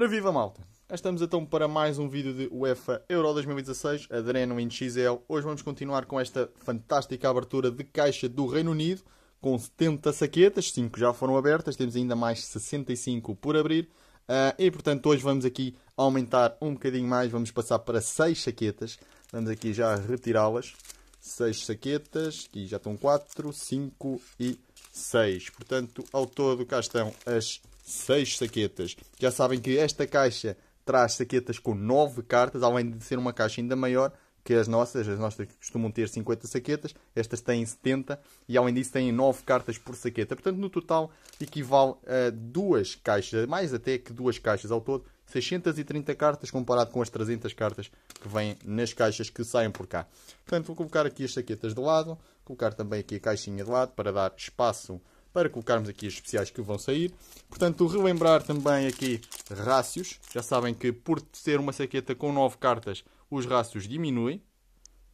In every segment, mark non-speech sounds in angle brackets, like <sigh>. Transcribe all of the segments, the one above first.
Ora viva malta! Estamos então para mais um vídeo de UEFA Euro 2016, Adrenaline XL. Hoje vamos continuar com esta fantástica abertura de caixa do Reino Unido, com 70 saquetas, 5 já foram abertas, temos ainda mais 65 por abrir. Uh, e portanto hoje vamos aqui aumentar um bocadinho mais, vamos passar para 6 saquetas. Vamos aqui já retirá-las. 6 saquetas, aqui já estão 4, 5 e 6. Portanto, ao todo cá estão as 6 saquetas. Já sabem que esta caixa traz saquetas com 9 cartas, além de ser uma caixa ainda maior que as nossas. As nossas costumam ter 50 saquetas, estas têm 70 e além disso têm 9 cartas por saqueta. Portanto, no total equivale a duas caixas, mais até que duas caixas ao todo. 630 cartas comparado com as 300 cartas que vêm nas caixas que saem por cá. Portanto, vou colocar aqui as saquetas de lado, colocar também aqui a caixinha de lado para dar espaço para colocarmos aqui as especiais que vão sair. Portanto, relembrar também aqui rácios. Já sabem que por ser uma saqueta com 9 cartas, os rácios diminuem.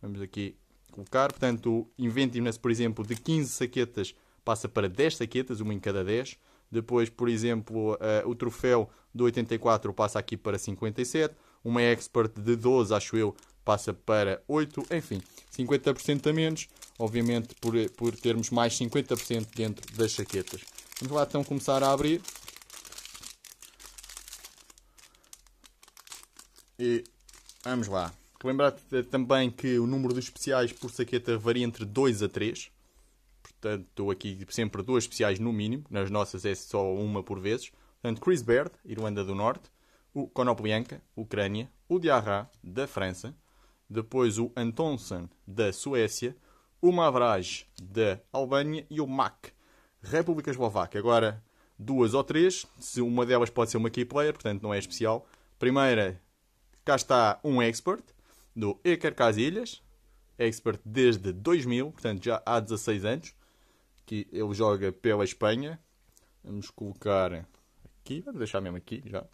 Vamos aqui colocar. Portanto, o Inventiveness, por exemplo, de 15 saquetas passa para 10 saquetas, uma em cada 10. Depois, por exemplo, eh, o troféu de 84 passa aqui para 57. Uma Expert de 12, acho eu, passa para 8, enfim, 50% a menos, obviamente por, por termos mais 50% dentro das jaquetas. Vamos lá então começar a abrir. E vamos lá. Lembrar também que o número de especiais por saqueta varia entre 2 a 3. Portanto, estou aqui sempre duas especiais no mínimo. Nas nossas é só uma por vezes. Portanto, Chris Baird, Irlanda do Norte. O Konoplyanka, Ucrânia. O Diarra, da França depois o Antonsen, da Suécia, o Mavraj, da Albânia e o Mac, República Eslovaca. Agora, duas ou três, se uma delas pode ser uma key player, portanto não é especial. Primeira, cá está um expert, do Eker Casilhas, expert desde 2000, portanto já há 16 anos, que ele joga pela Espanha. Vamos colocar aqui, vamos deixar mesmo aqui já.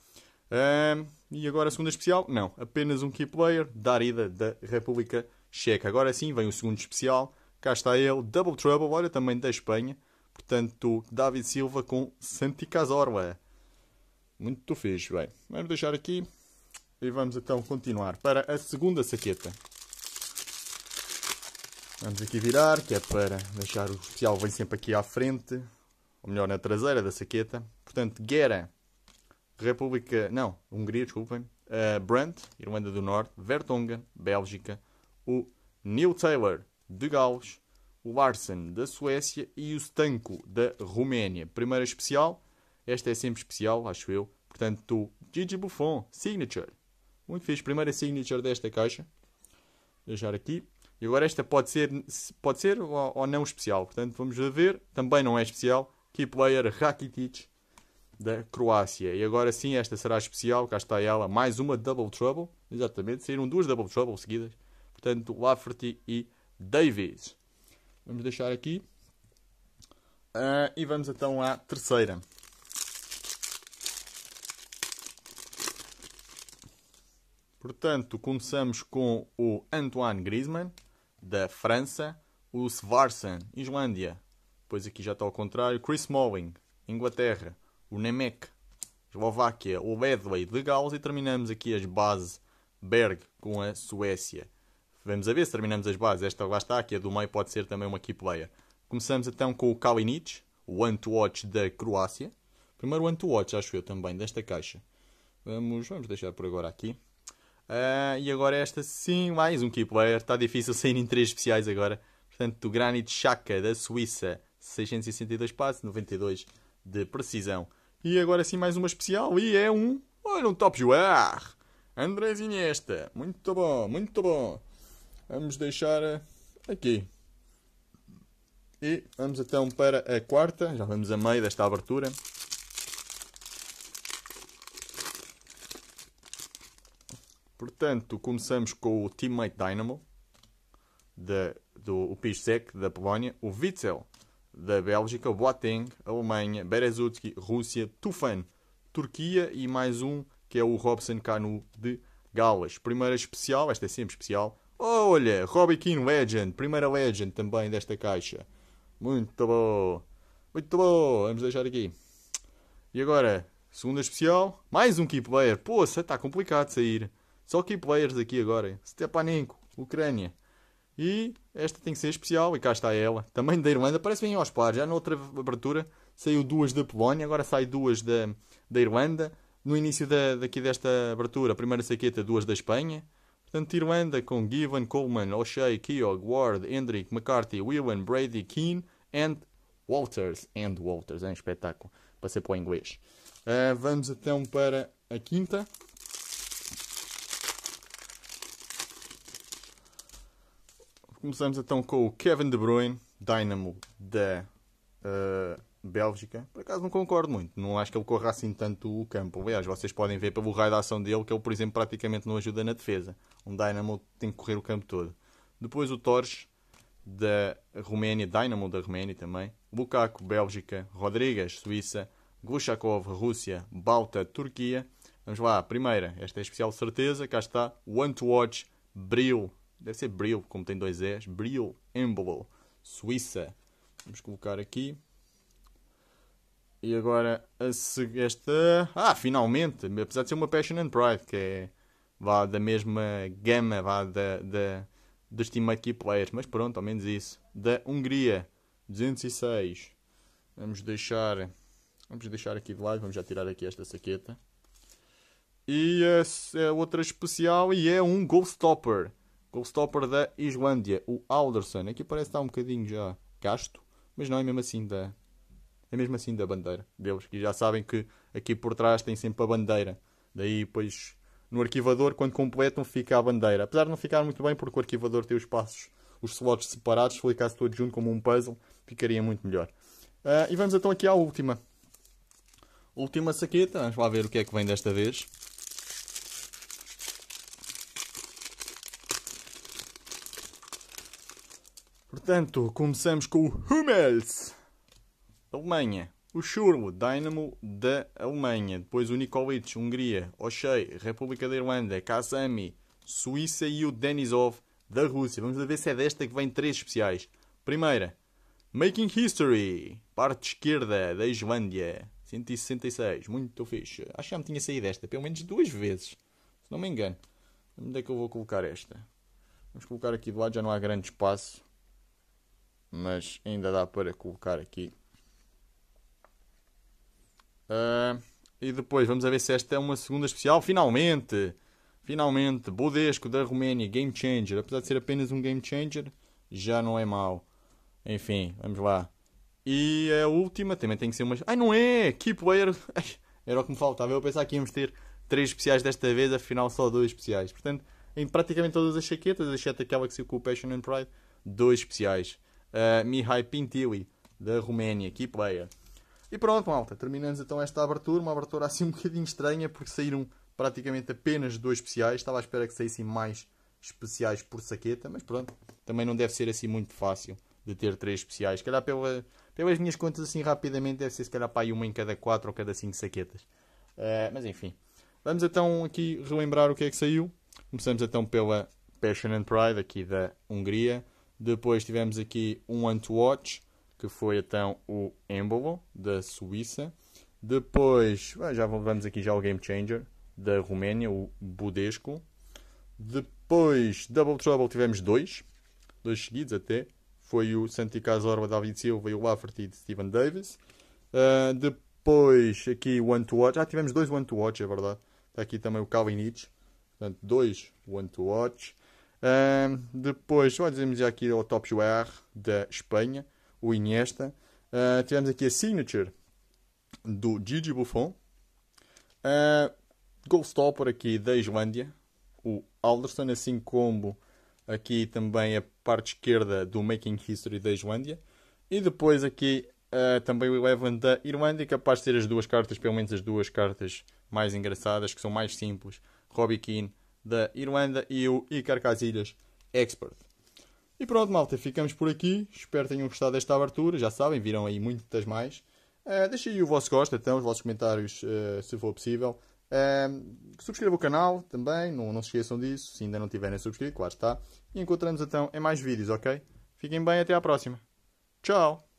Um, e agora a segunda especial? Não, apenas um key player da da República Checa. Agora sim vem o segundo especial. Cá está ele, Double Trouble, olha, também da Espanha. Portanto, David Silva com Santi Cazorla. Muito fixe, bem. Vamos deixar aqui e vamos então continuar para a segunda saqueta. Vamos aqui virar, que é para deixar o especial, vem sempre aqui à frente, ou melhor, na traseira da saqueta. Portanto, Guerra República. Não, Hungria, desculpem. Uh, eh, Brandt, Irlanda do Norte. Vertonghen, Bélgica. O Neil Taylor, de Gales. O Larsen, da Suécia. E o Stanko, da Roménia. Primeira especial. Esta é sempre especial, acho eu. Portanto, Gigi Buffon, Signature. Muito fixe. Primeira signature desta caixa. Deixar aqui. E agora esta pode ser, pode ser ou, ou não especial. Portanto, vamos ver. Também não é especial. Key player Rakitic da Croácia. E agora sim, esta será especial, cá está ela, mais uma Double Trouble, exatamente, saíram duas Double Trouble seguidas, portanto, Lafferty e Davies. Vamos deixar aqui. Uh, e vamos então à terceira. Portanto, começamos com o Antoine Griezmann, da França, o Svarsen, Islândia. Depois aqui já está ao contrário, Chris Molling, Inglaterra o Nemec, Eslováquia, o Bedway de Gauss e terminamos aqui as bases Berg com a Suécia. Vamos a ver se terminamos as bases. Esta lá está, aqui a do meio pode ser também uma key player. Começamos então com o Kalinic, o one to watch da Croácia. Primeiro one to watch, acho eu também, desta caixa. Vamos, vamos deixar por agora aqui. Uh, e agora esta sim, mais um key player. Está difícil sair em três especiais agora. Portanto, o Granit Xhaka da Suíça, 662 passos, 92 de precisão. E agora sim mais uma especial e é um. Olha, um top joar! Andrés Iniesta, muito bom, muito bom. Vamos deixar eh, aqui. E vamos então para a quarta, já vamos a meio desta abertura. Portanto, começamos com o teammate Dynamo, de, do Pisek da Polónia, o Witzel, da Bélgica, Boateng, Alemanha, Berezutski, Rússia, Tufan, Turquia e mais um que é o Robson Canu de Galas. Primeira especial, esta é sempre especial. Olha, Robbie King Legend, primeira Legend também desta caixa. Muito bom, muito bom. Vamos deixar aqui. E agora, segunda especial, mais um key player. Poça, está complicado sair. Só key players aqui agora. Stepanenko, Ucrânia. E esta tem que ser especial e cá está ela. Também da Irlanda, parece bem aos pares. Já na outra abertura saiu duas da Polónia, agora sai duas da, da Irlanda. No início da, daqui desta abertura, a primeira saqueta, duas da Espanha. Portanto, Irlanda com Given, Coleman, O'Shea, Keogh, Ward, Hendrick, McCarthy, Whelan, Brady, Keane and Walters. And Walters, é um espetáculo. Passei para o inglês. Uh, vamos então para a quinta. Começamos então com o Kevin De Bruyne, Dynamo da uh, Bélgica. Por acaso não concordo muito. Não acho que ele corra assim tanto o campo. Aliás, vocês podem ver pelo raio da ação dele que ele, por exemplo, praticamente não ajuda na defesa. Um Dynamo tem que correr o campo todo. Depois o Torres da Roménia, Dynamo da Roménia também. Lukaku, Bélgica. Rodrigues, Suíça. Gushakov, Rússia. Balta, Turquia. Vamos lá, primeira. Esta é especial certeza. Cá está. One to Watch, Bril, Deve ser Bril, como tem dois E's. Bril Emblem, Suíça. Vamos colocar aqui. E agora esta. Ah, finalmente! Apesar de ser uma Passion and Pride, que é vá da mesma gama vá da, da, dos teammate key players, mas pronto, ao menos isso. Da Hungria, 206. Vamos deixar. Vamos deixar aqui de lado, vamos já tirar aqui esta saqueta. E a, a outra especial e é um Goal Stopper. Goal stopper da Islândia, o Alderson. Aqui parece estar um bocadinho já gasto, mas não é mesmo assim da. É mesmo assim da bandeira deles, que já sabem que aqui por trás tem sempre a bandeira. Daí, pois, no arquivador, quando completam, fica a bandeira. Apesar de não ficar muito bem, porque o arquivador tem os passos, os slots separados, se ficasse todos junto como um puzzle, ficaria muito melhor. Uh, e vamos então aqui à última. Última saqueta, vamos lá ver o que é que vem desta vez. Portanto, começamos com o Hummels, Alemanha. O Schürrle, Dynamo da Alemanha. Depois o Nikolic, Hungria. O'Shea, República da Irlanda. Kasami, Suíça. E o Denisov, da Rússia. Vamos ver se é desta que vem três especiais. Primeira, Making History, parte esquerda da Islândia. 166, muito fixe. Acho que já me tinha saído desta, pelo menos duas vezes. Se não me engano. Onde é que eu vou colocar esta? Vamos colocar aqui do lado, já não há grande espaço mas ainda dá para colocar aqui. Uh, e depois vamos ver se esta é uma segunda especial. Finalmente! Finalmente! Bodesco da Roménia, Game Changer. Apesar de ser apenas um Game Changer, já não é mau. Enfim, vamos lá. E a última também tem que ser uma. Ai, não é! Keep Player! <laughs> era o que me faltava. Eu pensava que íamos ter três especiais desta vez, afinal só dois especiais. Portanto, em praticamente todas as chaquetas, exceto aquela que se ocupa Passion and Pride, dois especiais uh, Mihai Pintili, da Roménia, que player. E pronto, malta, terminamos então esta abertura, uma abertura assim um bocadinho estranha, porque saíram praticamente apenas dois especiais, estava à espera que saíssem mais especiais por saqueta, mas pronto, também não deve ser assim muito fácil de ter três especiais, se calhar pela, pelas minhas contas assim rapidamente deve ser se calhar para aí uma em cada quatro ou cada cinco saquetas, uh, mas enfim. Vamos então aqui relembrar o que é que saiu. Começamos então pela Passion and Pride aqui da Hungria. Depois tivemos aqui um One to Watch, que foi então o Embolo, da Suíça. Depois, ah, já vamos aqui já o Game Changer, da Roménia, o Budesco. Depois, Double Trouble, tivemos dois, dois seguidos até. Foi o Santi Casorba, David Silva e o Lafferty de Steven Davis. Uh, depois, aqui One to Watch. Ah, tivemos dois One to Watch, é verdade. Está aqui também o Calvin Nietzsche. Portanto, dois One to Watch. Uh, depois, só dizemos aqui o Top Jogar da Espanha, o Iniesta. Uh, tivemos aqui a Signature do Gigi Buffon. Uh, ah, Goalstopper aqui da Islândia, o Alderson, assim como aqui também a parte esquerda do Making History da Islândia. E depois aqui uh, também o Eleven da Irlanda, capaz de ser as duas cartas, pelo menos as duas cartas mais engraçadas, que são mais simples. Robbie Keane da Irlanda e o Icar Casilhas, expert. E pronto, malta, ficamos por aqui. Espero que tenham gostado desta abertura. Já sabem, viram aí muitas mais. Uh, eh, deixem aí o vosso gosto, então, os vossos comentários, uh, se for possível. Uh, subscreva o canal também, não, não se esqueçam disso. Se ainda não tiverem subscrito, claro está. E encontramos então em mais vídeos, ok? Fiquem bem, até à próxima. Tchau!